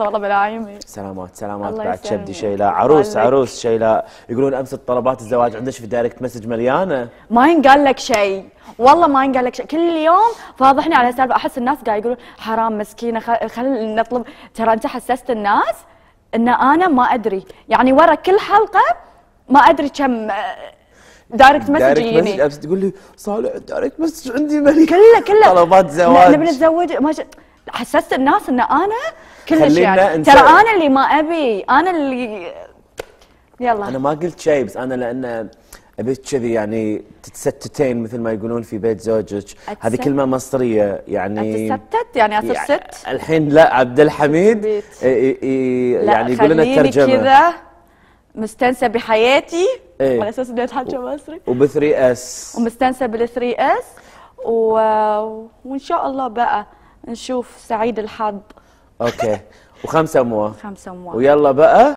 والله بلا سلامات سلامات بعد شبدي شيلا عروس عروس شيلا يقولون امس الطلبات الزواج عندك في دايركت مسج مليانه ما ينقال لك شيء والله ما ينقال لك شيء كل يوم فاضحني على سالفه احس الناس قاعد يقولون حرام مسكينه خل نطلب ترى انت حسست الناس ان انا ما ادري يعني ورا كل حلقه ما ادري كم آه، دايركت مسج يجيني تقول لي صالح دايركت مسج عندي مليان كله كله طلبات زواج نبي نتزوج حسست الناس ان انا كلش يعني ترى انا اللي ما ابي انا اللي يلا انا ما قلت شيء بس انا لان ابيك كذي يعني تتستتين مثل ما يقولون في بيت زوجك هذه كلمه مصريه يعني اتستت يعني اتست الحين لا عبد الحميد يعني يقول لنا الترجمه كذا مستنسه بحياتي ايه؟ على اساس اني اتحكى مصري وب 3 اس ومستنسه بال 3 اس و... وان شاء الله بقى نشوف سعيد الحظ اوكي وخمسه امواه خمسه امواه ويلا بقى